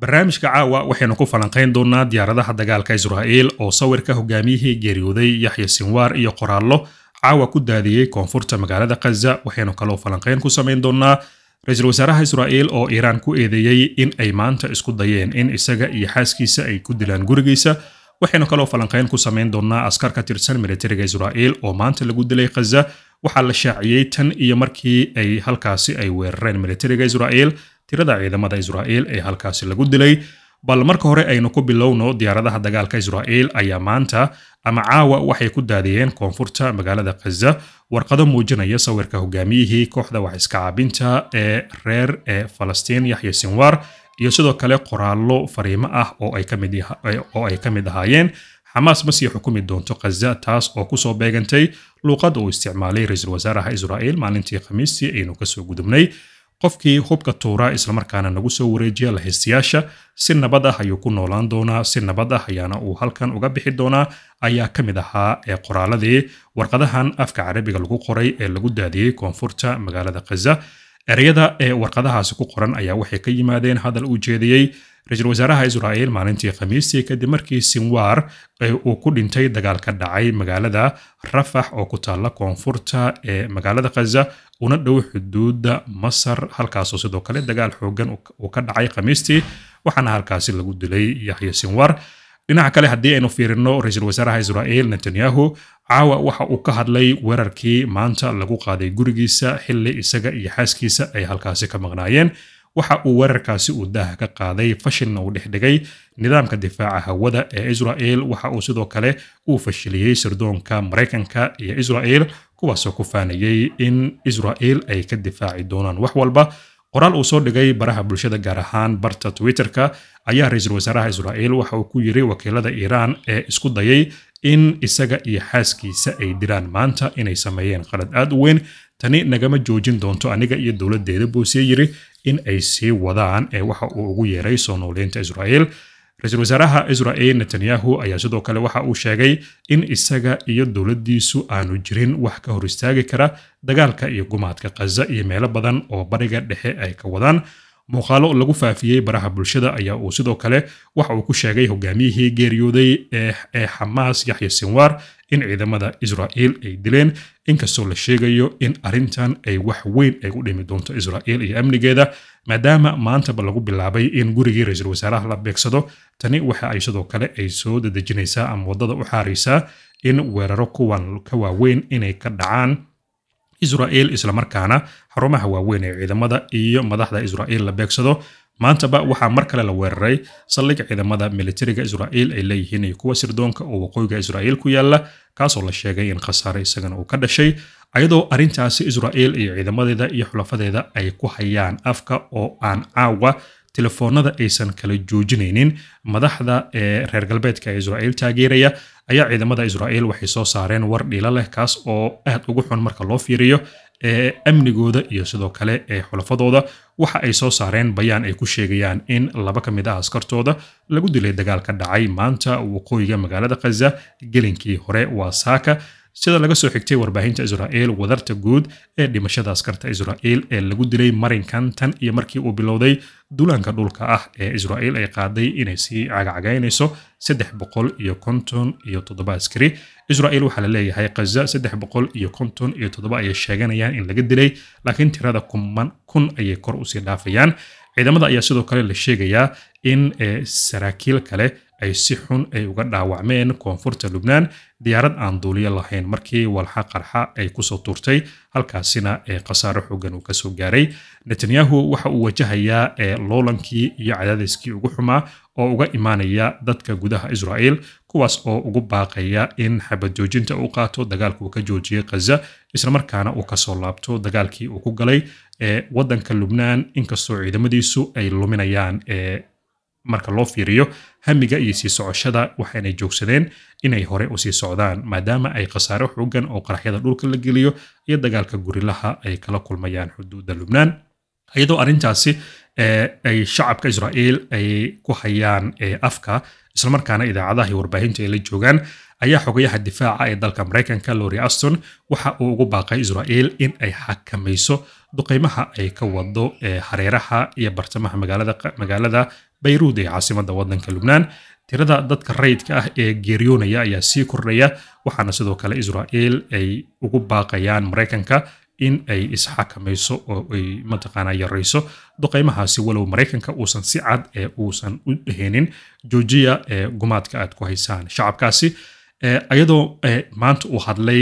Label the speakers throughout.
Speaker 1: barnaamijka caawa waxaynu ku falanqayn doonaa diyaaradaha dagaalka israa'iil oo sawirka hogaamiyihii geeriyooday yaxya sinwaar iyo qoraallo caawa ku daadiyey koonfurta magaalada khaza waxaynu kaloo falanqayn ku samayn doonaa ra-iisul wasaaraha israa'iil oo iiraan ku eedeeyey in ay maanta isku dayeen in isaga iyo xaaskiisa ay ku dilaan gurigiisa waxaynu kaloo falanqayn ku samayn doonaa askar ka tirsan militariga israa'iil oo maanta lagu dilay khaza waxaa la shaaciyey tan iyo markii ay halkaasi ay weerareen militariga israa'iil tirada ciidamada Israa'iil ee halkaasi lagu dilay bal marka hore aynu ku bilowno diyaaradaha dagaalka Israa'iil ayaa maanta ama caawa waxay ku daadiyeen koonfurta magaalada khaza warqado muujinaya sawirka hogaamiyihii kooxda wax iska caabinta ee reer ee Falastiin Yaxya Sinwar iyo sidoo kale qoraallo fariimo ah oo ay ka mid ahaayeen xamaas ma sii xukumi doonto khaza taas oo kusoo beegantay luuqad uu isticmaalay ra-iisul wasaaraha Israa'iil maalintii Khamiistii aynu kasoo gudubnay qofkii hubka tuura islamarkaana nagu soo wareejiya la lahaystayaasha si nabad ah ayuu ku noolaan doonaa si nabad ah ayaana uu halkan uga bixi doonaa ayaa ka mid ahaa ee qoraaladii warqadahan afka carabiga lagu qoray ee lagu daadiyey koonfurta magaalada khaza ereyada ee warqadahaasi ku qoran ayaa waxay ka yimaadeen hadal uu jeediyey ra-iisul wasaaraha israa'il maalintii khamiistii kadib markii sinwaar uu ku dhintay dagaal ka dhacay magaalada rafax oo ku taalla koonfurta ee magaalada khaza una dhow xuduudda masar halkaasoo sidoo kale dagaal xoogan uu ka dhacay khamiistii waxaana halkaasi lagu dilay yaxya sinwaar dhinaca kale haddii aynu fiirino ra-iisul wasaaraha israa'il netanyahu caawa waxa uu ka hadlay weerarkii maanta lagu qaaday gurigiisa xilli isaga iyo xaaskiisa ay halkaasi ka maqnaayeen waxa uu weerarkaasi uu daaha ka qaaday fashilna uu dhexdhigay nidaamka difaaca hawada ee israel waxa uu sidoo kale uu fashiliyey sirdoonka maraykanka iyo israel kuwaasoo ku faanayey in israel ay ka difaaci doonaan wax walba qoraal uu soo dhigay baraha bulshada gaar ahaan barta twitterka ayaa ra-iisul wasaaraha israel waxa uu ku yiri wakiilada iiraan ee isku dayay in isaga iyo xaaskiisa ay diraan maanta inay sameeyeen qalad aad u weyn tani nagama joojin doonto aniga iyo dowladdeeda buu sii yiri in ay sii wadaan ee waxa uu ugu yeeray soo nooleynta israa'iil ra-iisul wasaaraha israa'il netanyahu ayaa sidoo kale waxa uu sheegay in isaga iyo dowladdiisu aanu jirin wax ka hor istaagi kara dagaalka iyo gumaadka khaza iyo meelo badan oo bariga dhexe ay ka wadaan muuqaalo lagu faafiyey baraha bulshada ayaa uu sidoo kale waxa uu ku sheegay hogaamiyihii geeriyooday ee xamaas yaxya sinwaar in ciidamada israa'iil ay dileen inkastoo la sheegayo in arrintan ay wax weyn ay u dhimi doonto israa'il iyo amnigeeda maadaama maantaba lagu bilaabay in gurigii ra-iisul wasaaraha la beegsado tani waxa ay sidoo kale ay soo dadejinaysaa ama waddada u xaaraysaa in weeraro kuwan ka waaweyn inay ka dhacaan israa'el islamarkaana xarumaha waaweyn ee ciidamada iyo madaxda israa'il la beegsado maantaba waxaa mar kale la weeraray saldhig ciidamada militariga israa'il ay leeyihiin iyo kuwa sirdoonka oo waqooyiga israa'il ku yaalla kaasoo la sheegay in khasaare isagana uu ka dhashay ayadoo arrintaasi israa'il iyo ciidamadeeda iyo xulafadeeda ay ku hayaan afka oo aan caawa telefoonada aysan kala joojinaynin madaxda ee reer galbeedka ee israa'iil taageeraya ayaa ciidamada israa'iil waxay soo saareen war dhiilo leh kaas oo aad ugu xun marka loo fiiriyo ee amnigooda iyo sidoo kale ee xulafadooda waxa ay soo saareen bayaan ay ku sheegayaan in laba ka mid ah askartooda lagu dilay dagaal ka dhacay maanta waqooyiga magaalada khaza gelinkii hore waa saaka sida laga soo xigtay warbaahinta israa'el wadarta guud ee dhimashada askarta israa'el ee lagu dilay marinkan tan iyo markii uu bilowday duulaanka dhulka ah ee israa'el ay qaaday inay sii cagacagaynayso saddex boqol iyo konton iyo toddoba askari israa'el waxaa la leeyahay khaza saddex boqol iyo konton iyo toddoba ayay sheeganayaan in laga dilay laakiin tirada kuman kun ayay kor usii dhaafayaan ciidamada ayaa sidoo kale la sheegayaa in eh, saraakiil kale ay si xun ay uga dhaawacmeen koonfurta lubnaan diyaarad aan duuliyo lahayn markii walxa qarxa ay kusoo tuurtay halkaasina ee khasaaro xoogan uu kasoo gaaray netanyahu waxa uu wajahayaa ee loolankii iyo cadaadiskii ugu xumaa oo uga imaanaya dadka gudaha israa'el kuwaas oo ugu baaqaya in xabad joojinta u qaato dagaalka uu ka joojiyey khaza islamarkaana uu kasoo laabto dagaalkii uu ku galay ee waddanka lubnaan inkastoo ciidamadiisu ay luminayaan ee marka loo fiiriyo hamiga iyo sii socoshada waxaanay joogsadeen inay hore usii socdaan maadaama ay khasaare xoogan oo qaraxyada dhulka la geliyo iyo dagaalka gurilaha ay kala kulmayaan xuduudda lubnaan iyadoo arrintaasi eh, ay shacabka israa'iil ay ku hayaan eh, afka islamarkaana idaacadaha warbaahinta ay la joogaan ayaa xogayaha difaaca ee dalka maraykanka lori aston waxa uu ugu baaqay israa'iil in ay xakamayso duqeymaha ay ka wado eh, hareeraha iyo bartamaha magaalada bayruud ee caasimada wadanka lubnaan tirada dadka rayidka ah ee geeriyoonaya ayaa sii kordhaya waxaana sidoo kale israa'il ay ugu baaqayaan maraykanka in ay isxakamayso oo ay mataqaanaa yarayso duqeymahaasi walow maraykanka uusan si cad ee uusan u dheheenin joojiya ee gumaadka aad ku haysaan shacabkaasi iyadoo maanta uu hadlay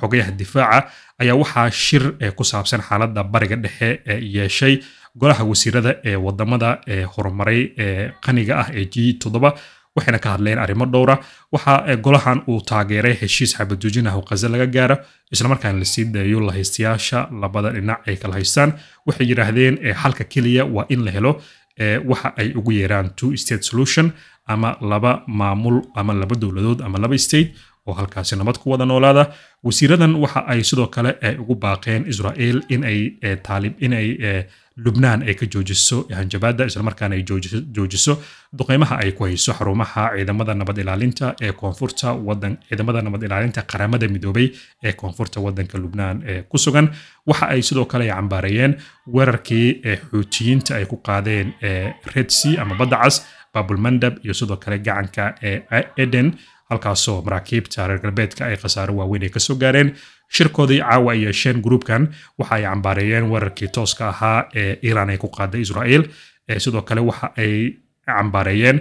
Speaker 1: xogayaha difaaca ayaa waxaa shir ku saabsan xaaladda bariga dhexe yeeshay golaha wasiirada ee wadamada ee horumaray ee qaniga ah ee g todoba waxayna ka hadleen arrimo dhowra waxa golahan uu taageeray heshiis xabajoojin ah oo qaze laga gaaro islamarkaana lasii daayo haystayaasha labada dhinac ay kala haystaan waxay yidhaahdeen xalka keliya waa in la helo waxa ay ugu yeeraan two state solution ama laba maamul ama laba dowladood ama laba state oo halkaasi nabad ku wada noolaada wasiiradan waxa ay sidoo kale eh, ugu baaqeen israel inay eh, eh, lubnaan ay ka joojiso hanjabaada islamarkaana ay joojiso duqeymaha ay ku hayso xarumaha ciidamada nabad ilaalinta ee koonfurta wadan ciidamada nabad ilaalinta qaramada midoobay ee koonfurta wadanka lubnaan ku sugan waxa ay sidoo kale cambaarayeen weerarkii xuutiyiinta ay ku qaadeen red sea ama badda cas baabulmandab iyo sidoo kale gacanka eden halkaasoo maraakiibta reer galbeedka ay khasaaro waaweyn ay kasoo gaareen shirkoodii caawa ay yeesheen gruubkan waxa ay cambaareeyeen weerarkii tooska ahaa ee iiraan ay ku qaaday israa'iil sidoo kale waxa ay cambaareeyeen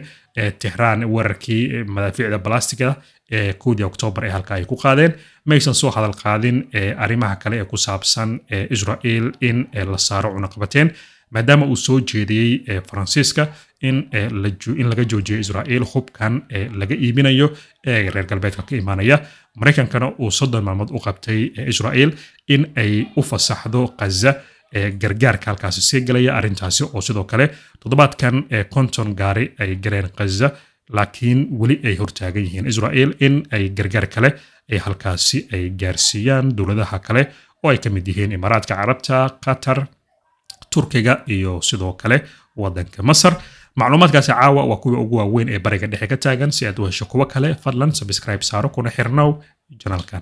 Speaker 1: tehraan weerarkii madaafiicda balastiga ee kowdii octoobar ee halka ay ku qaadeen maysan soo hadal qaadin arrimaha kale ee ku saabsan israa'iil in la saaro cunaqabateen maadaama uu soo jeediyey eh, faransiiska eh, in laga joojiyo israa'iil hubkan eh, laga iibinayo ee reer galbeedka ka imaanaya maraykankana uu soddon maalmood u qabtay israa'iil in ay u fasaxdo khaza gargaarka halkaasi sii galaya arrintaasi oo sidoo kale toddobaadkan konton gaari ay galeen khaza laakiin weli ay hortaagan yihiin israa'iil in ay gargaar kale ay halkaasi ay gaarsiiyaan dowladaha kale oo ay ka mid yihiin imaaraadka carabta qatar turkiga iyo sidoo kale wadanka masar macluumaadkaasi caawa waa kuwa ugu waaweyn ee bariga dhexe ka taagan si aad u hesho kuwo kale fadlan subscribe saaro kuna xirnow janalkan